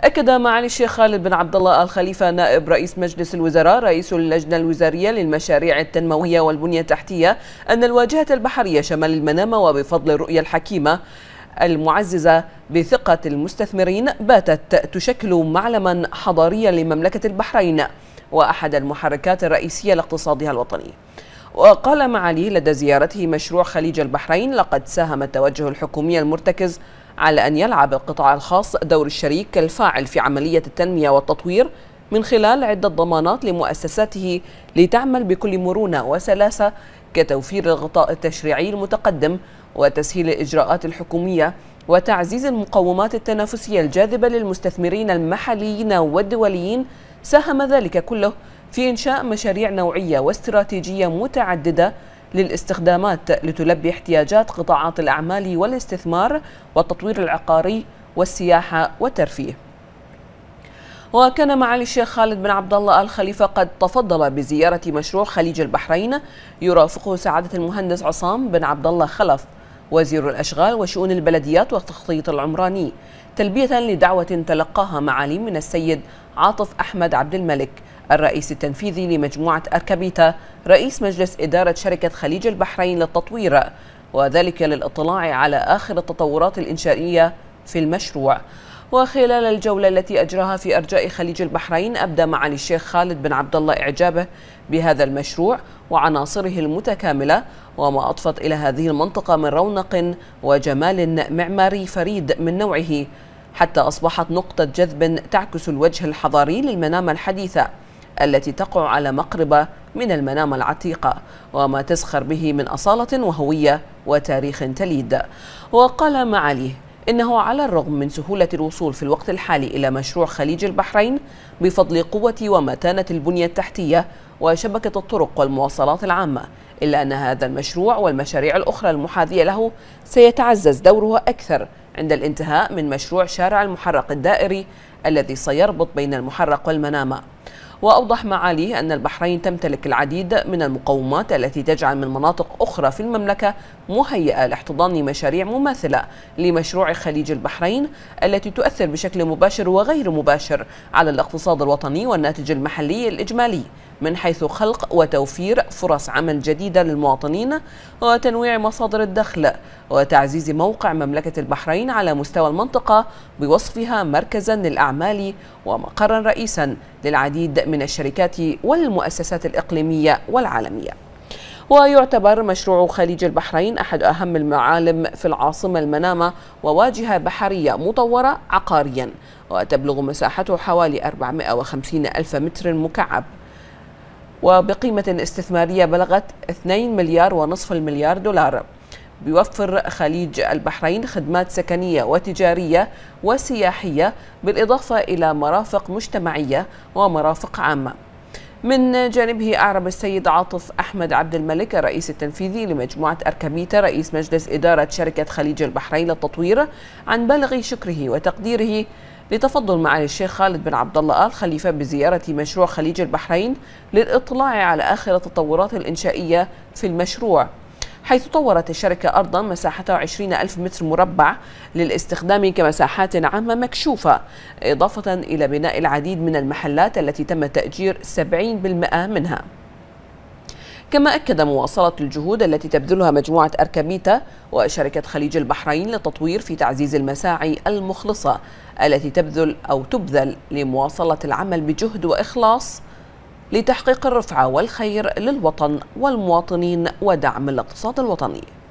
أكد معالي الشيخ خالد بن عبد الله آل خليفة نائب رئيس مجلس الوزراء رئيس اللجنة الوزارية للمشاريع التنموية والبنية التحتية أن الواجهة البحرية شمال المنامة وبفضل الرؤية الحكيمة المعززة بثقة المستثمرين باتت تشكل معلما حضاريا لمملكة البحرين وأحد المحركات الرئيسية لاقتصادها الوطني وقال معالي لدى زيارته مشروع خليج البحرين لقد ساهم التوجه الحكومي المرتكز على أن يلعب القطاع الخاص دور الشريك الفاعل في عملية التنمية والتطوير من خلال عدة ضمانات لمؤسساته لتعمل بكل مرونة وسلاسة كتوفير الغطاء التشريعي المتقدم وتسهيل الإجراءات الحكومية وتعزيز المقومات التنافسية الجاذبة للمستثمرين المحليين والدوليين ساهم ذلك كله في إنشاء مشاريع نوعية واستراتيجية متعددة للاستخدامات لتلبي احتياجات قطاعات الأعمال والاستثمار والتطوير العقاري والسياحة والترفيه وكان معالي الشيخ خالد بن عبد الله آل خليفة قد تفضل بزيارة مشروع خليج البحرين يرافقه سعادة المهندس عصام بن عبد الله خلف وزير الأشغال وشؤون البلديات والتخطيط العمراني تلبية لدعوة تلقاها معالي من السيد عاطف أحمد عبد الملك الرئيس التنفيذي لمجموعة أركبيتا رئيس مجلس إدارة شركة خليج البحرين للتطوير وذلك للاطلاع على آخر التطورات الإنشائية في المشروع وخلال الجولة التي أجراها في أرجاء خليج البحرين أبدى معالي الشيخ خالد بن عبد الله إعجابه بهذا المشروع وعناصره المتكاملة وما أضفت إلى هذه المنطقة من رونق وجمال معماري فريد من نوعه حتى أصبحت نقطة جذب تعكس الوجه الحضاري للمنامة الحديثة التي تقع على مقربة من المنامة العتيقة وما تزخر به من أصالة وهوية وتاريخ تليد وقال معاليه إنه على الرغم من سهولة الوصول في الوقت الحالي إلى مشروع خليج البحرين بفضل قوة ومتانة البنية التحتية وشبكة الطرق والمواصلات العامة إلا أن هذا المشروع والمشاريع الأخرى المحاذية له سيتعزز دوره أكثر عند الانتهاء من مشروع شارع المحرق الدائري الذي سيربط بين المحرق والمنامة وأوضح معاليه أن البحرين تمتلك العديد من المقومات التي تجعل من مناطق أخرى في المملكة مهيئة لاحتضان مشاريع مماثلة لمشروع خليج البحرين التي تؤثر بشكل مباشر وغير مباشر على الاقتصاد الوطني والناتج المحلي الإجمالي من حيث خلق وتوفير فرص عمل جديدة للمواطنين وتنويع مصادر الدخل وتعزيز موقع مملكة البحرين على مستوى المنطقة بوصفها مركزا للأعمال ومقرا رئيسا للعديد من الشركات والمؤسسات الإقليمية والعالمية ويعتبر مشروع خليج البحرين أحد أهم المعالم في العاصمة المنامة وواجهة بحرية مطورة عقاريا وتبلغ مساحته حوالي 450 ألف متر مكعب وبقيمة استثمارية بلغت 2 مليار ونصف المليار دولار بيوفر خليج البحرين خدمات سكنية وتجارية وسياحية بالإضافة إلى مرافق مجتمعية ومرافق عامة من جانبه أعرب السيد عاطف أحمد عبد الملك الرئيس التنفيذي لمجموعة أركميتا رئيس مجلس إدارة شركة خليج البحرين للتطوير عن بالغ شكره وتقديره لتفضل معالي الشيخ خالد بن عبد الله آل خليفة بزيارة مشروع خليج البحرين للإطلاع على آخر التطورات الإنشائية في المشروع حيث طورت الشركة أرضا مساحتها 20 ألف متر مربع للاستخدام كمساحات عامة مكشوفة إضافة إلى بناء العديد من المحلات التي تم تأجير 70% منها كما أكد مواصلة الجهود التي تبذلها مجموعة أركاميتا وشركة خليج البحرين للتطوير في تعزيز المساعي المخلصة التي تبذل أو تبذل لمواصلة العمل بجهد وإخلاص لتحقيق الرفعة والخير للوطن والمواطنين ودعم الاقتصاد الوطني